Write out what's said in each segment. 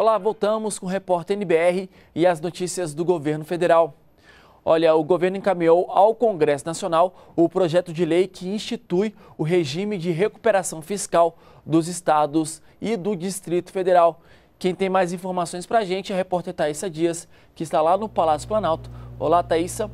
Olá, voltamos com o repórter NBR e as notícias do governo federal. Olha, o governo encaminhou ao Congresso Nacional o projeto de lei que institui o regime de recuperação fiscal dos estados e do Distrito Federal. Quem tem mais informações para a gente é a repórter Thaisa Dias, que está lá no Palácio Planalto. Olá, Thaisa.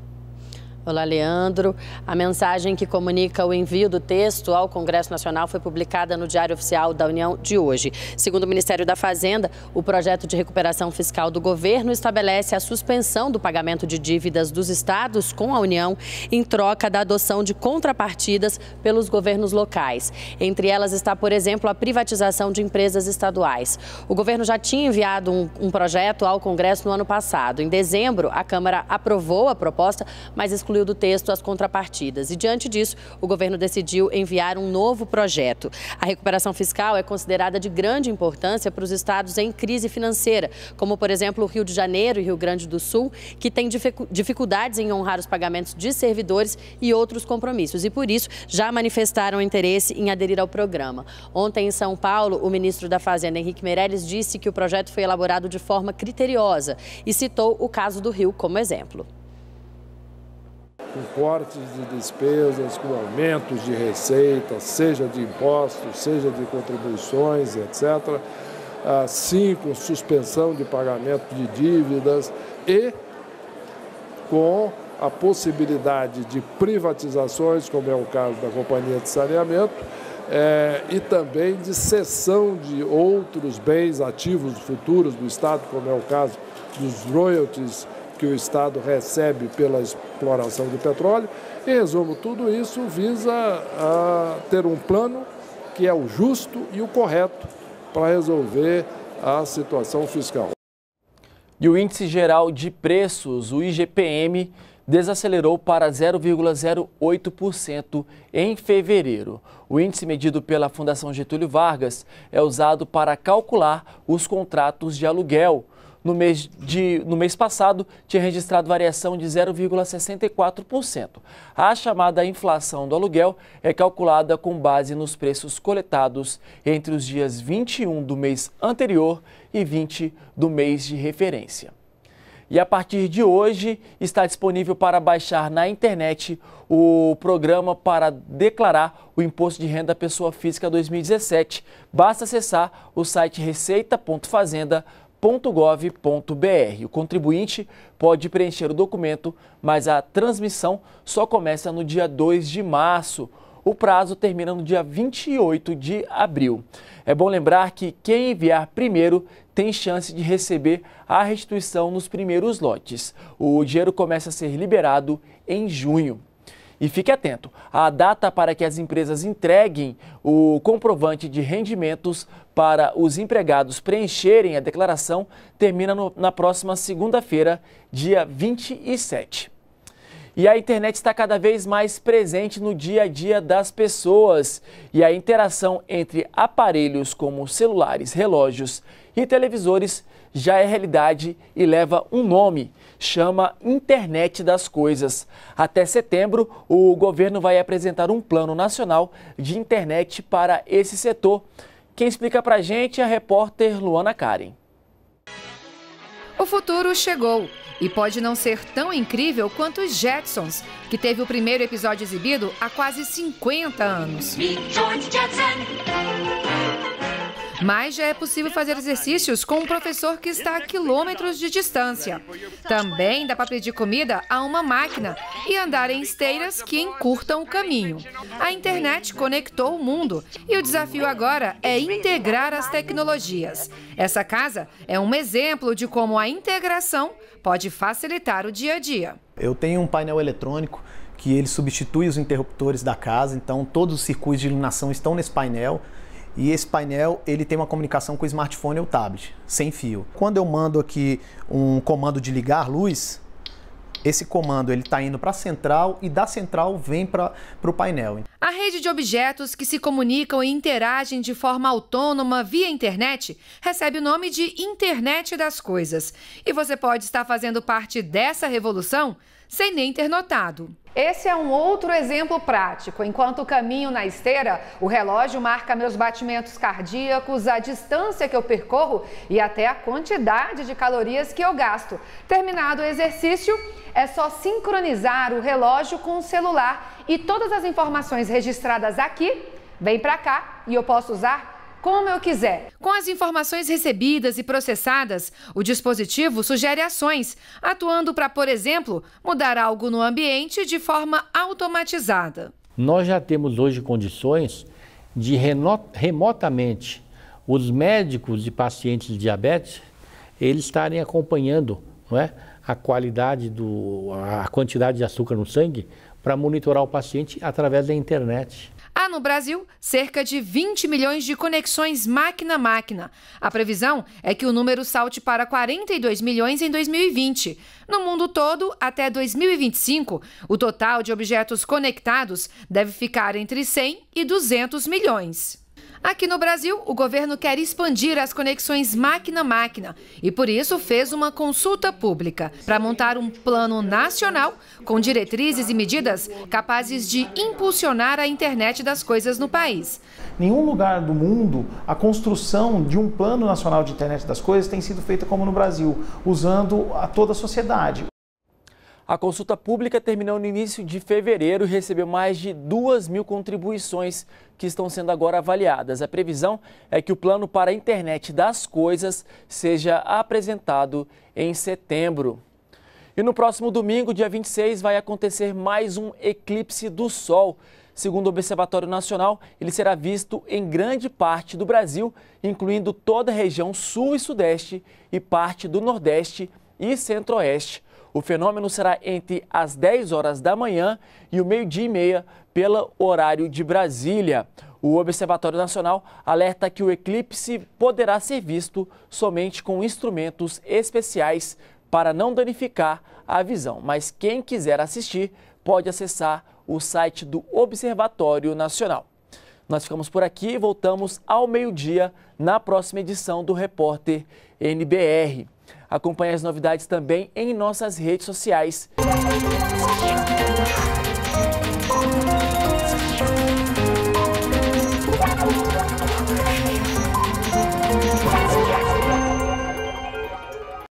Olá, Leandro. A mensagem que comunica o envio do texto ao Congresso Nacional foi publicada no Diário Oficial da União de hoje. Segundo o Ministério da Fazenda, o projeto de recuperação fiscal do governo estabelece a suspensão do pagamento de dívidas dos estados com a União em troca da adoção de contrapartidas pelos governos locais. Entre elas está, por exemplo, a privatização de empresas estaduais. O governo já tinha enviado um, um projeto ao Congresso no ano passado. Em dezembro, a Câmara aprovou a proposta, mas excluiu do texto as contrapartidas e, diante disso, o governo decidiu enviar um novo projeto. A recuperação fiscal é considerada de grande importância para os estados em crise financeira, como, por exemplo, o Rio de Janeiro e Rio Grande do Sul, que têm dificuldades em honrar os pagamentos de servidores e outros compromissos e, por isso, já manifestaram interesse em aderir ao programa. Ontem, em São Paulo, o ministro da Fazenda, Henrique Meirelles, disse que o projeto foi elaborado de forma criteriosa e citou o caso do Rio como exemplo com cortes de despesas, com aumentos de receitas, seja de impostos, seja de contribuições, etc. Sim, com suspensão de pagamento de dívidas e com a possibilidade de privatizações, como é o caso da Companhia de Saneamento, eh, e também de cessão de outros bens ativos futuros do Estado, como é o caso dos royalties que o Estado recebe pela exploração do petróleo. E resumo tudo isso visa a ah, ter um plano que é o justo e o correto para resolver a situação fiscal. E o Índice Geral de Preços, o IGPM, desacelerou para 0,08% em fevereiro. O índice medido pela Fundação Getúlio Vargas é usado para calcular os contratos de aluguel no mês, de, no mês passado tinha registrado variação de 0,64%. A chamada inflação do aluguel é calculada com base nos preços coletados entre os dias 21 do mês anterior e 20 do mês de referência. E a partir de hoje está disponível para baixar na internet o programa para declarar o Imposto de Renda à Pessoa Física 2017. Basta acessar o site receita.fazenda.com www.gov.br. O contribuinte pode preencher o documento, mas a transmissão só começa no dia 2 de março. O prazo termina no dia 28 de abril. É bom lembrar que quem enviar primeiro tem chance de receber a restituição nos primeiros lotes. O dinheiro começa a ser liberado em junho. E fique atento, a data para que as empresas entreguem o comprovante de rendimentos para os empregados preencherem a declaração termina no, na próxima segunda-feira, dia 27. E a internet está cada vez mais presente no dia a dia das pessoas, e a interação entre aparelhos como celulares, relógios e televisores já é realidade e leva um nome, chama Internet das Coisas. Até setembro, o governo vai apresentar um plano nacional de internet para esse setor. Quem explica pra gente é a repórter Luana Karen. O futuro chegou e pode não ser tão incrível quanto os Jetsons, que teve o primeiro episódio exibido há quase 50 anos. Mas já é possível fazer exercícios com um professor que está a quilômetros de distância. Também dá para pedir comida a uma máquina e andar em esteiras que encurtam o caminho. A internet conectou o mundo e o desafio agora é integrar as tecnologias. Essa casa é um exemplo de como a integração pode facilitar o dia a dia. Eu tenho um painel eletrônico que ele substitui os interruptores da casa, então todos os circuitos de iluminação estão nesse painel e esse painel ele tem uma comunicação com o smartphone ou tablet, sem fio. Quando eu mando aqui um comando de ligar luz, esse comando ele está indo para a central e da central vem para o painel. A rede de objetos que se comunicam e interagem de forma autônoma via internet recebe o nome de Internet das Coisas. E você pode estar fazendo parte dessa revolução sem nem ter notado. Esse é um outro exemplo prático. Enquanto caminho na esteira, o relógio marca meus batimentos cardíacos, a distância que eu percorro e até a quantidade de calorias que eu gasto. Terminado o exercício, é só sincronizar o relógio com o celular e todas as informações registradas aqui vêm para cá e eu posso usar como eu quiser. Com as informações recebidas e processadas, o dispositivo sugere ações, atuando para, por exemplo, mudar algo no ambiente de forma automatizada. Nós já temos hoje condições de remotamente os médicos de pacientes de diabetes eles estarem acompanhando, não é? a qualidade do a quantidade de açúcar no sangue para monitorar o paciente através da internet. Há no Brasil cerca de 20 milhões de conexões máquina a máquina. A previsão é que o número salte para 42 milhões em 2020. No mundo todo, até 2025, o total de objetos conectados deve ficar entre 100 e 200 milhões. Aqui no Brasil, o governo quer expandir as conexões máquina-máquina e, por isso, fez uma consulta pública para montar um plano nacional com diretrizes e medidas capazes de impulsionar a internet das coisas no país. Nenhum lugar do mundo a construção de um plano nacional de internet das coisas tem sido feita como no Brasil, usando a toda a sociedade. A consulta pública terminou no início de fevereiro e recebeu mais de 2 mil contribuições que estão sendo agora avaliadas. A previsão é que o plano para a internet das coisas seja apresentado em setembro. E no próximo domingo, dia 26, vai acontecer mais um eclipse do Sol. Segundo o Observatório Nacional, ele será visto em grande parte do Brasil, incluindo toda a região sul e sudeste e parte do nordeste e centro-oeste. O fenômeno será entre as 10 horas da manhã e o meio-dia e meia, pelo horário de Brasília. O Observatório Nacional alerta que o eclipse poderá ser visto somente com instrumentos especiais para não danificar a visão. Mas quem quiser assistir pode acessar o site do Observatório Nacional. Nós ficamos por aqui e voltamos ao meio-dia na próxima edição do Repórter NBR. Acompanhe as novidades também em nossas redes sociais.